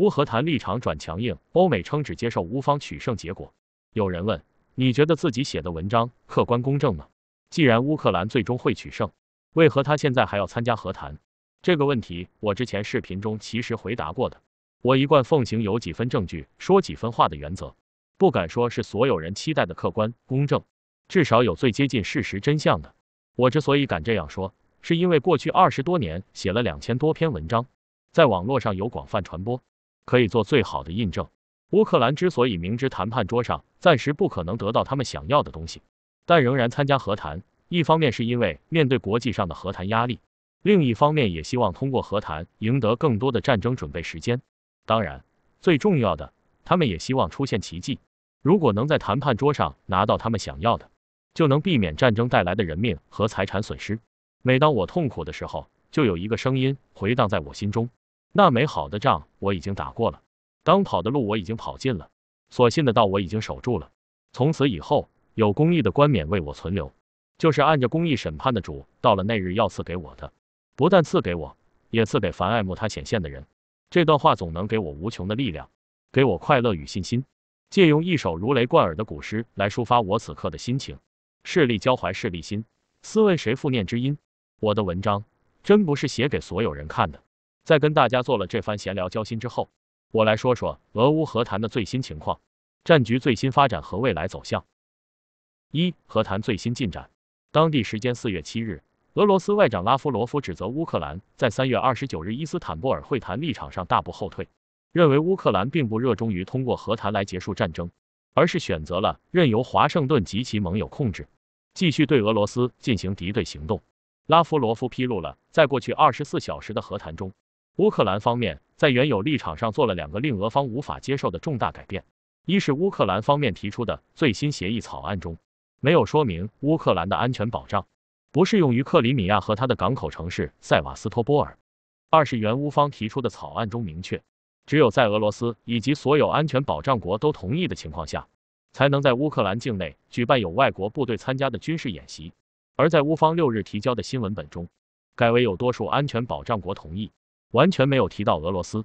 乌和谈立场转强硬，欧美称只接受乌方取胜结果。有人问，你觉得自己写的文章客观公正吗？既然乌克兰最终会取胜，为何他现在还要参加和谈？这个问题我之前视频中其实回答过的。我一贯奉行有几分证据说几分话的原则，不敢说是所有人期待的客观公正，至少有最接近事实真相的。我之所以敢这样说，是因为过去二十多年写了两千多篇文章，在网络上有广泛传播。可以做最好的印证。乌克兰之所以明知谈判桌上暂时不可能得到他们想要的东西，但仍然参加和谈，一方面是因为面对国际上的和谈压力，另一方面也希望通过和谈赢得更多的战争准备时间。当然，最重要的，他们也希望出现奇迹。如果能在谈判桌上拿到他们想要的，就能避免战争带来的人命和财产损失。每当我痛苦的时候，就有一个声音回荡在我心中。那美好的仗我已经打过了，当跑的路我已经跑尽了，所信的道我已经守住了。从此以后，有公义的冠冕为我存留，就是按着公义审判的主，到了那日要赐给我的，不但赐给我，也赐给凡爱慕他显现的人。这段话总能给我无穷的力量，给我快乐与信心。借用一首如雷贯耳的古诗来抒发我此刻的心情：势利交怀势利心，思问谁复念知音？我的文章真不是写给所有人看的。在跟大家做了这番闲聊交心之后，我来说说俄乌和谈的最新情况、战局最新发展和未来走向。一、和谈最新进展。当地时间四月七日，俄罗斯外长拉夫罗夫指责乌克兰在三月二十九日伊斯坦布尔会谈立场上大步后退，认为乌克兰并不热衷于通过和谈来结束战争，而是选择了任由华盛顿及其盟友控制，继续对俄罗斯进行敌对行动。拉夫罗夫披露了在过去二十四小时的和谈中。乌克兰方面在原有立场上做了两个令俄方无法接受的重大改变：一是乌克兰方面提出的最新协议草案中，没有说明乌克兰的安全保障不适用于克里米亚和它的港口城市塞瓦斯托波尔；二是原乌方提出的草案中明确，只有在俄罗斯以及所有安全保障国都同意的情况下，才能在乌克兰境内举办有外国部队参加的军事演习，而在乌方六日提交的新文本中，改为有多数安全保障国同意。完全没有提到俄罗斯。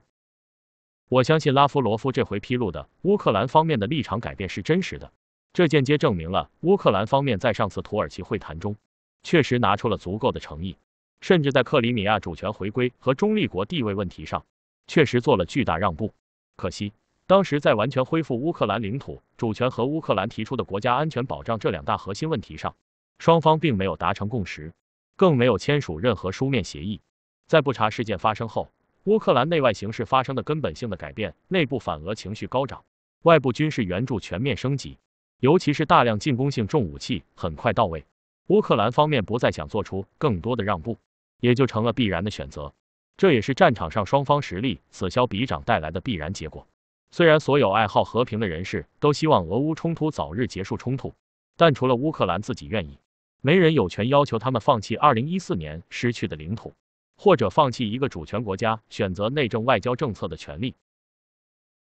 我相信拉夫罗夫这回披露的乌克兰方面的立场改变是真实的，这间接证明了乌克兰方面在上次土耳其会谈中确实拿出了足够的诚意，甚至在克里米亚主权回归和中立国地位问题上确实做了巨大让步。可惜当时在完全恢复乌克兰领土主权和乌克兰提出的国家安全保障这两大核心问题上，双方并没有达成共识，更没有签署任何书面协议。在不查事件发生后，乌克兰内外形势发生的根本性的改变，内部反俄情绪高涨，外部军事援助全面升级，尤其是大量进攻性重武器很快到位，乌克兰方面不再想做出更多的让步，也就成了必然的选择。这也是战场上双方实力此消彼长带来的必然结果。虽然所有爱好和平的人士都希望俄乌冲突早日结束，冲突，但除了乌克兰自己愿意，没人有权要求他们放弃2014年失去的领土。或者放弃一个主权国家选择内政外交政策的权利。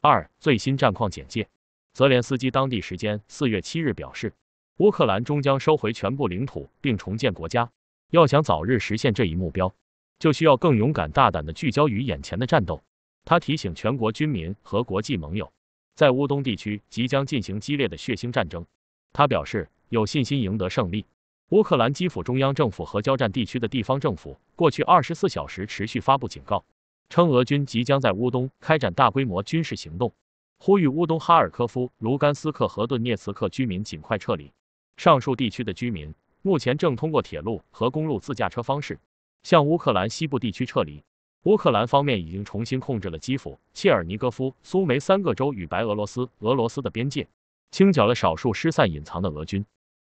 二最新战况简介：泽连斯基当地时间四月七日表示，乌克兰终将收回全部领土并重建国家。要想早日实现这一目标，就需要更勇敢大胆地聚焦于眼前的战斗。他提醒全国军民和国际盟友，在乌东地区即将进行激烈的血腥战争。他表示，有信心赢得胜利。乌克兰基辅中央政府和交战地区的地方政府过去二十四小时持续发布警告，称俄军即将在乌东开展大规模军事行动，呼吁乌东哈尔科夫、卢甘斯克和顿涅茨克居民尽快撤离。上述地区的居民目前正通过铁路和公路自驾车方式向乌克兰西部地区撤离。乌克兰方面已经重新控制了基辅、切尔尼戈夫、苏梅三个州与白俄罗斯、俄罗斯的边界，清剿了少数失散隐藏的俄军。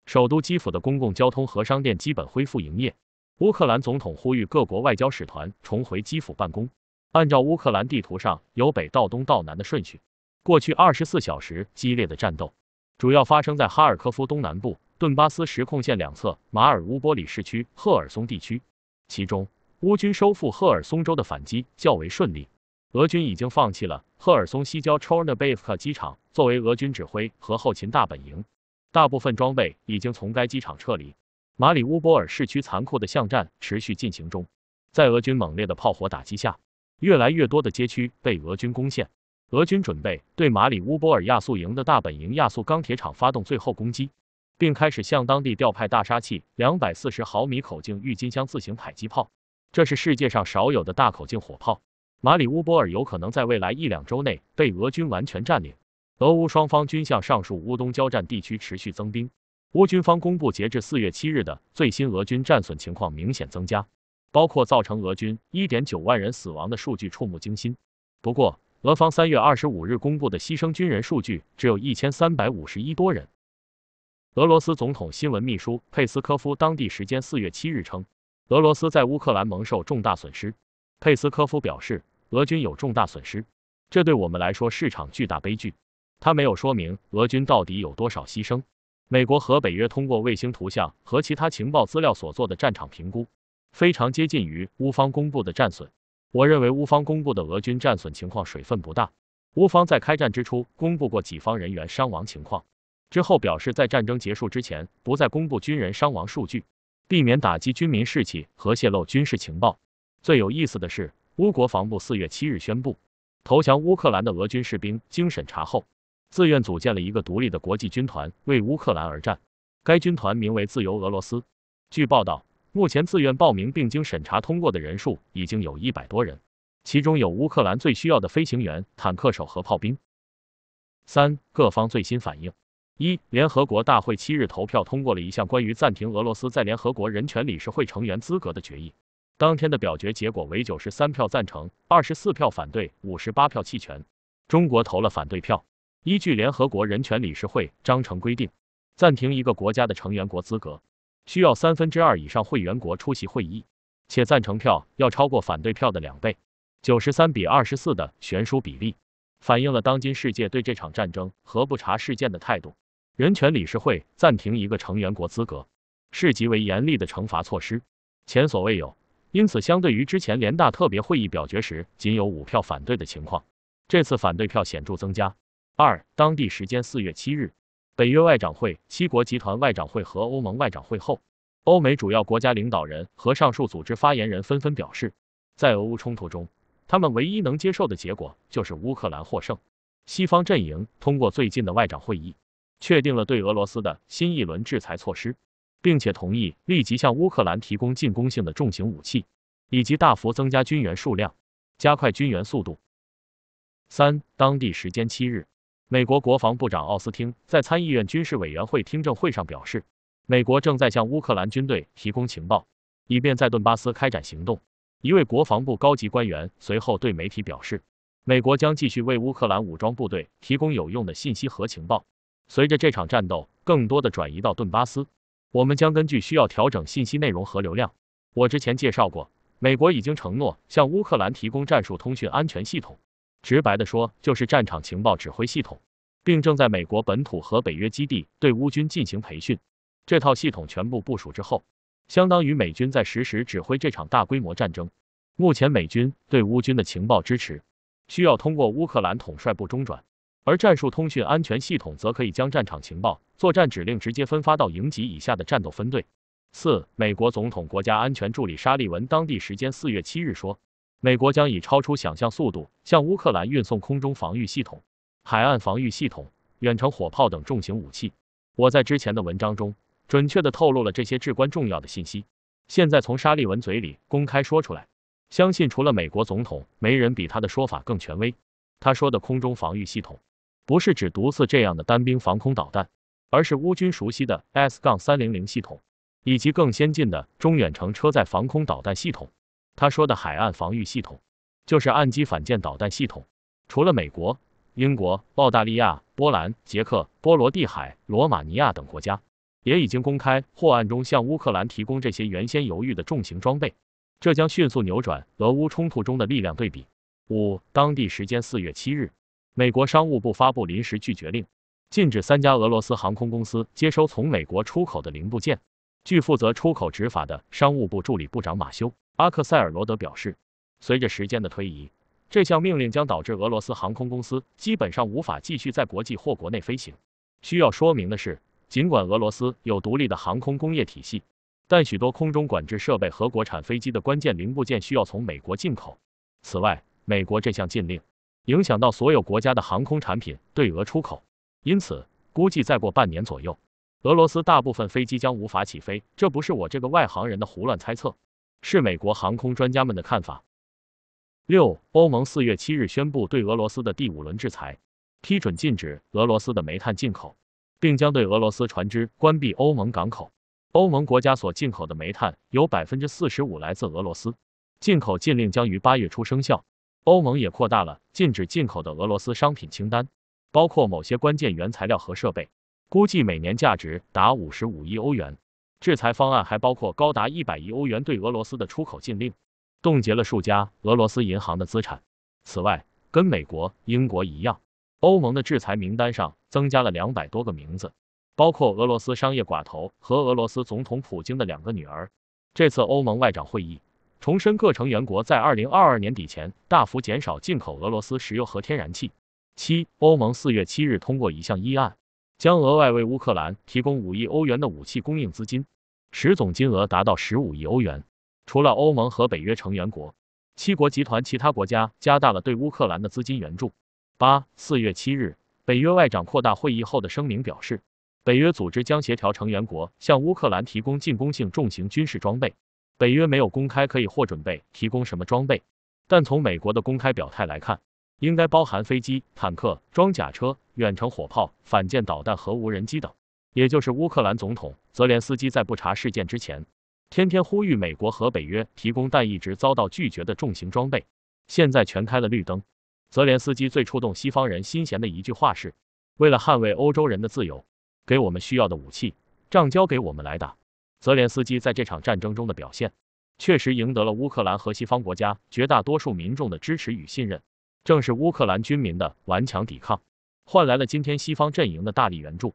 首都基辅的公共交通和商店基本恢复营业。乌克兰总统呼吁各国外交使团重回基辅办公。按照乌克兰地图上由北到东到南的顺序，过去二十四小时激烈的战斗主要发生在哈尔科夫东南部、顿巴斯实控线两侧、马尔乌波里市区、赫尔松地区。其中，乌军收复赫尔松州的反击较为顺利。俄军已经放弃了赫尔松西郊 Chornobayka 机场作为俄军指挥和后勤大本营。大部分装备已经从该机场撤离。马里乌波尔市区残酷的巷战持续进行中，在俄军猛烈的炮火打击下，越来越多的街区被俄军攻陷。俄军准备对马里乌波尔亚速营的大本营亚速钢铁厂发动最后攻击，并开始向当地调派大杀器 ——240 毫米口径郁金香自行迫击炮，这是世界上少有的大口径火炮。马里乌波尔有可能在未来一两周内被俄军完全占领。俄乌双方均向上述乌东交战地区持续增兵。乌军方公布截至四月七日的最新俄军战损情况明显增加，包括造成俄军一点九万人死亡的数据触目惊心。不过，俄方三月二十五日公布的牺牲军人数据只有一千三百五十一多人。俄罗斯总统新闻秘书佩斯科夫当地时间四月七日称，俄罗斯在乌克兰蒙受重大损失。佩斯科夫表示，俄军有重大损失，这对我们来说是场巨大悲剧。他没有说明俄军到底有多少牺牲。美国和北约通过卫星图像和其他情报资料所做的战场评估，非常接近于乌方公布的战损。我认为乌方公布的俄军战损情况水分不大。乌方在开战之初公布过己方人员伤亡情况，之后表示在战争结束之前不再公布军人伤亡数据，避免打击军民士气和泄露军事情报。最有意思的是，乌国防部四月七日宣布，投降乌克兰的俄军士兵经审查后。自愿组建了一个独立的国际军团，为乌克兰而战。该军团名为“自由俄罗斯”。据报道，目前自愿报名并经审查通过的人数已经有一百多人，其中有乌克兰最需要的飞行员、坦克手和炮兵。三、各方最新反应：一、联合国大会七日投票通过了一项关于暂停俄罗斯在联合国人权理事会成员资格的决议。当天的表决结果为九十三票赞成，二十四票反对，五十八票弃权。中国投了反对票。依据联合国人权理事会章程规定，暂停一个国家的成员国资格，需要三分之二以上会员国出席会议，且赞成票要超过反对票的两倍，九十三比二十四的悬殊比例，反映了当今世界对这场战争和不查事件的态度。人权理事会暂停一个成员国资格，是极为严厉的惩罚措施，前所未有。因此，相对于之前联大特别会议表决时仅有五票反对的情况，这次反对票显著增加。二，当地时间四月七日，北约外长会、七国集团外长会和欧盟外长会后，欧美主要国家领导人和上述组织发言人纷纷表示，在俄乌冲突中，他们唯一能接受的结果就是乌克兰获胜。西方阵营通过最近的外长会议，确定了对俄罗斯的新一轮制裁措施，并且同意立即向乌克兰提供进攻性的重型武器，以及大幅增加军援数量，加快军援速度。三，当地时间七日。美国国防部长奥斯汀在参议院军事委员会听证会上表示，美国正在向乌克兰军队提供情报，以便在顿巴斯开展行动。一位国防部高级官员随后对媒体表示，美国将继续为乌克兰武装部队提供有用的信息和情报。随着这场战斗更多的转移到顿巴斯，我们将根据需要调整信息内容和流量。我之前介绍过，美国已经承诺向乌克兰提供战术通讯安全系统。直白的说，就是战场情报指挥系统，并正在美国本土和北约基地对乌军进行培训。这套系统全部部署之后，相当于美军在实时指挥这场大规模战争。目前，美军对乌军的情报支持需要通过乌克兰统帅部中转，而战术通讯安全系统则可以将战场情报、作战指令直接分发到营级以下的战斗分队。四，美国总统国家安全助理沙利文当地时间四月七日说。美国将以超出想象速度向乌克兰运送空中防御系统、海岸防御系统、远程火炮等重型武器。我在之前的文章中准确地透露了这些至关重要的信息。现在从沙利文嘴里公开说出来，相信除了美国总统，没人比他的说法更权威。他说的空中防御系统，不是指“毒刺”这样的单兵防空导弹，而是乌军熟悉的 S-300 系统，以及更先进的中远程车载防空导弹系统。他说的海岸防御系统，就是岸基反舰导弹系统。除了美国、英国、澳大利亚、波兰、捷克、波罗的海、罗马尼亚等国家，也已经公开或暗中向乌克兰提供这些原先犹豫的重型装备。这将迅速扭转俄乌冲突中的力量对比。五，当地时间四月七日，美国商务部发布临时拒绝令，禁止三家俄罗斯航空公司接收从美国出口的零部件。据负责出口执法的商务部助理部长马修。阿克塞尔罗德表示，随着时间的推移，这项命令将导致俄罗斯航空公司基本上无法继续在国际或国内飞行。需要说明的是，尽管俄罗斯有独立的航空工业体系，但许多空中管制设备和国产飞机的关键零部件需要从美国进口。此外，美国这项禁令影响到所有国家的航空产品对俄出口，因此估计再过半年左右，俄罗斯大部分飞机将无法起飞。这不是我这个外行人的胡乱猜测。是美国航空专家们的看法。六，欧盟四月七日宣布对俄罗斯的第五轮制裁，批准禁止俄罗斯的煤炭进口，并将对俄罗斯船只关闭欧盟港口。欧盟国家所进口的煤炭有百分之四十五来自俄罗斯，进口禁令将于八月初生效。欧盟也扩大了禁止进口的俄罗斯商品清单，包括某些关键原材料和设备，估计每年价值达五十五亿欧元。制裁方案还包括高达一百亿欧元对俄罗斯的出口禁令，冻结了数家俄罗斯银行的资产。此外，跟美国、英国一样，欧盟的制裁名单上增加了两百多个名字，包括俄罗斯商业寡头和俄罗斯总统普京的两个女儿。这次欧盟外长会议重申各成员国在二零二二年底前大幅减少进口俄罗斯石油和天然气。七，欧盟四月七日通过一项议案。将额外为乌克兰提供五亿欧元的武器供应资金，使总金额达到十五亿欧元。除了欧盟和北约成员国，七国集团其他国家加大了对乌克兰的资金援助。八四月七日，北约外长扩大会议后的声明表示，北约组织将协调成员国向乌克兰提供进攻性重型军事装备。北约没有公开可以或准备提供什么装备，但从美国的公开表态来看。应该包含飞机、坦克、装甲车、远程火炮、反舰导弹和无人机等，也就是乌克兰总统泽连斯基在不查事件之前，天天呼吁美国和北约提供但一直遭到拒绝的重型装备，现在全开了绿灯。泽连斯基最触动西方人心弦的一句话是：“为了捍卫欧洲人的自由，给我们需要的武器，仗交给我们来打。”泽连斯基在这场战争中的表现，确实赢得了乌克兰和西方国家绝大多数民众的支持与信任。正是乌克兰军民的顽强抵抗，换来了今天西方阵营的大力援助。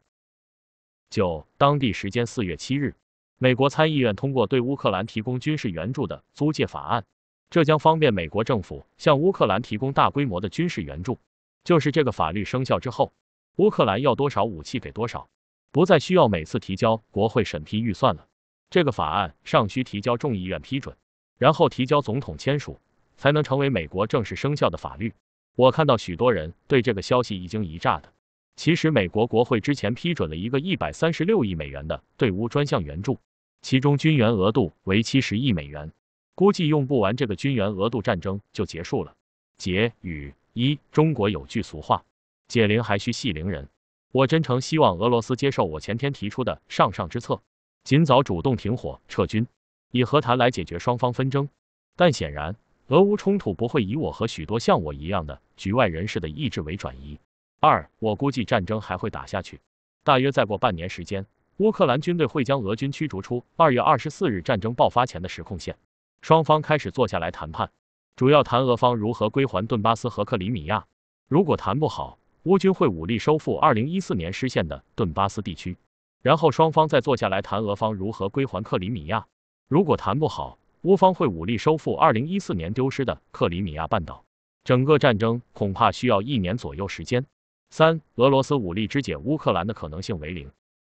九，当地时间四月七日，美国参议院通过对乌克兰提供军事援助的租借法案，这将方便美国政府向乌克兰提供大规模的军事援助。就是这个法律生效之后，乌克兰要多少武器给多少，不再需要每次提交国会审批预算了。这个法案尚需提交众议院批准，然后提交总统签署，才能成为美国正式生效的法律。我看到许多人对这个消息一惊一乍的。其实，美国国会之前批准了一个一百三十六亿美元的对乌专项援助，其中军援额度为七十亿美元，估计用不完这个军援额度，战争就结束了。结语一：中国有句俗话，“解铃还需系铃人”。我真诚希望俄罗斯接受我前天提出的上上之策，尽早主动停火、撤军，以和谈来解决双方纷争。但显然，俄乌冲突不会以我和许多像我一样的局外人士的意志为转移。二，我估计战争还会打下去，大约再过半年时间，乌克兰军队会将俄军驱逐出二月二十四日战争爆发前的时控线，双方开始坐下来谈判，主要谈俄方如何归还顿巴斯和克里米亚。如果谈不好，乌军会武力收复二零一四年失陷的顿巴斯地区，然后双方再坐下来谈俄方如何归还克里米亚。如果谈不好，乌方会武力收复2014年丢失的克里米亚半岛，整个战争恐怕需要一年左右时间。三、俄罗斯武力肢解乌克兰的可能性为零，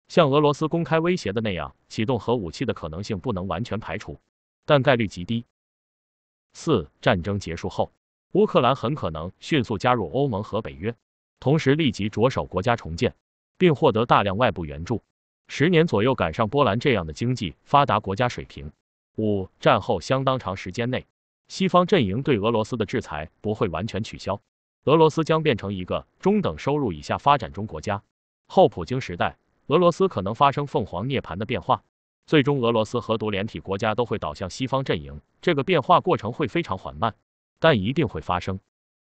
像俄罗斯公开威胁的那样启动核武器的可能性不能完全排除，但概率极低。四、战争结束后，乌克兰很可能迅速加入欧盟和北约，同时立即着手国家重建，并获得大量外部援助，十年左右赶上波兰这样的经济发达国家水平。五战后相当长时间内，西方阵营对俄罗斯的制裁不会完全取消，俄罗斯将变成一个中等收入以下发展中国家。后普京时代，俄罗斯可能发生凤凰涅槃的变化，最终俄罗斯和独联体国家都会倒向西方阵营。这个变化过程会非常缓慢，但一定会发生。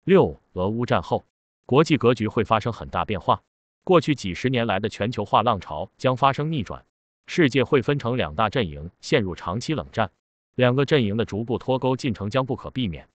六俄乌战后，国际格局会发生很大变化，过去几十年来的全球化浪潮将发生逆转。世界会分成两大阵营，陷入长期冷战。两个阵营的逐步脱钩进程将不可避免。